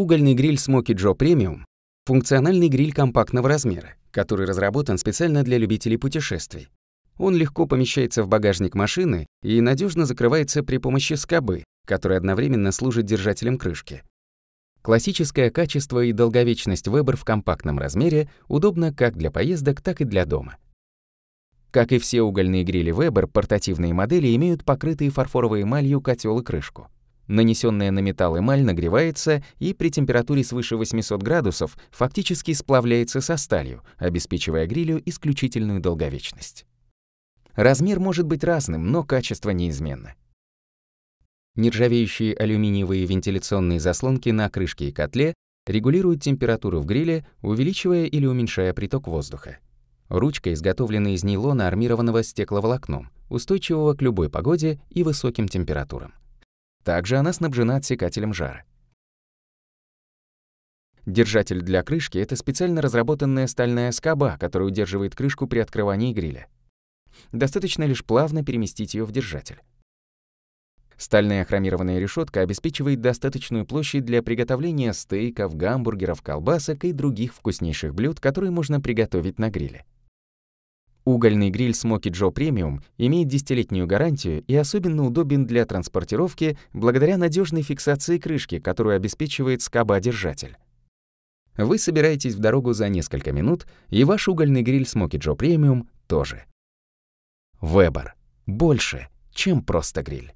угольный гриль Smoky Joe Premium – функциональный гриль компактного размера, который разработан специально для любителей путешествий. Он легко помещается в багажник машины и надежно закрывается при помощи скобы, которая одновременно служит держателем крышки. Классическое качество и долговечность Weber в компактном размере удобно как для поездок, так и для дома. Как и все угольные грили Weber, портативные модели имеют покрытые фарфоровой эмалью котел и крышку. Нанесенная на металл эмаль нагревается и при температуре свыше 800 градусов фактически сплавляется со сталью, обеспечивая грилю исключительную долговечность. Размер может быть разным, но качество неизменно. Нержавеющие алюминиевые вентиляционные заслонки на крышке и котле регулируют температуру в гриле, увеличивая или уменьшая приток воздуха. Ручка изготовлена из нейлона, армированного стекловолокном, устойчивого к любой погоде и высоким температурам. Также она снабжена отсекателем жара. Держатель для крышки — это специально разработанная стальная скоба, которая удерживает крышку при открывании гриля. Достаточно лишь плавно переместить ее в держатель. Стальная хромированная решетка обеспечивает достаточную площадь для приготовления стейков, гамбургеров, колбасок и других вкуснейших блюд, которые можно приготовить на гриле. Угольный гриль Smoky Joe Premium имеет десятилетнюю гарантию и особенно удобен для транспортировки благодаря надежной фиксации крышки, которую обеспечивает скоба-держатель. Вы собираетесь в дорогу за несколько минут, и ваш угольный гриль Smoky Joe Premium тоже. Вебер. Больше, чем просто гриль.